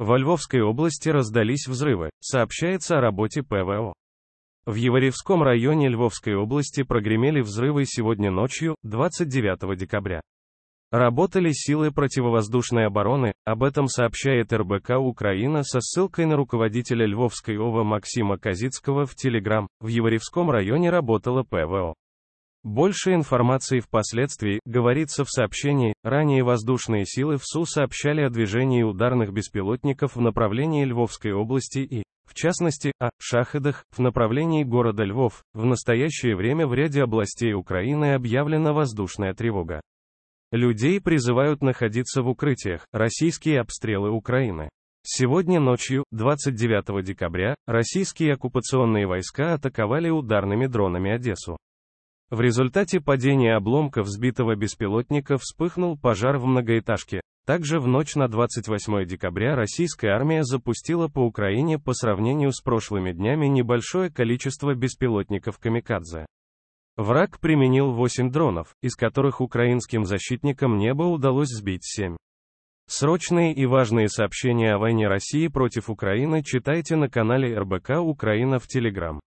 Во Львовской области раздались взрывы, сообщается о работе ПВО. В Еваревском районе Львовской области прогремели взрывы сегодня ночью, 29 декабря. Работали силы противовоздушной обороны, об этом сообщает РБК Украина со ссылкой на руководителя Львовской ОВА Максима Козицкого в Телеграм. В Еваревском районе работала ПВО. Больше информации впоследствии, говорится в сообщении, ранее воздушные силы в СУ сообщали о движении ударных беспилотников в направлении Львовской области и, в частности, о шахедах в направлении города Львов. В настоящее время в ряде областей Украины объявлена воздушная тревога. Людей призывают находиться в укрытиях. Российские обстрелы Украины. Сегодня ночью, 29 декабря, российские оккупационные войска атаковали ударными дронами Одессу. В результате падения обломков сбитого беспилотника вспыхнул пожар в многоэтажке. Также в ночь на 28 декабря российская армия запустила по Украине по сравнению с прошлыми днями небольшое количество беспилотников «Камикадзе». Враг применил 8 дронов, из которых украинским защитникам неба удалось сбить 7. Срочные и важные сообщения о войне России против Украины читайте на канале РБК Украина в Телеграм.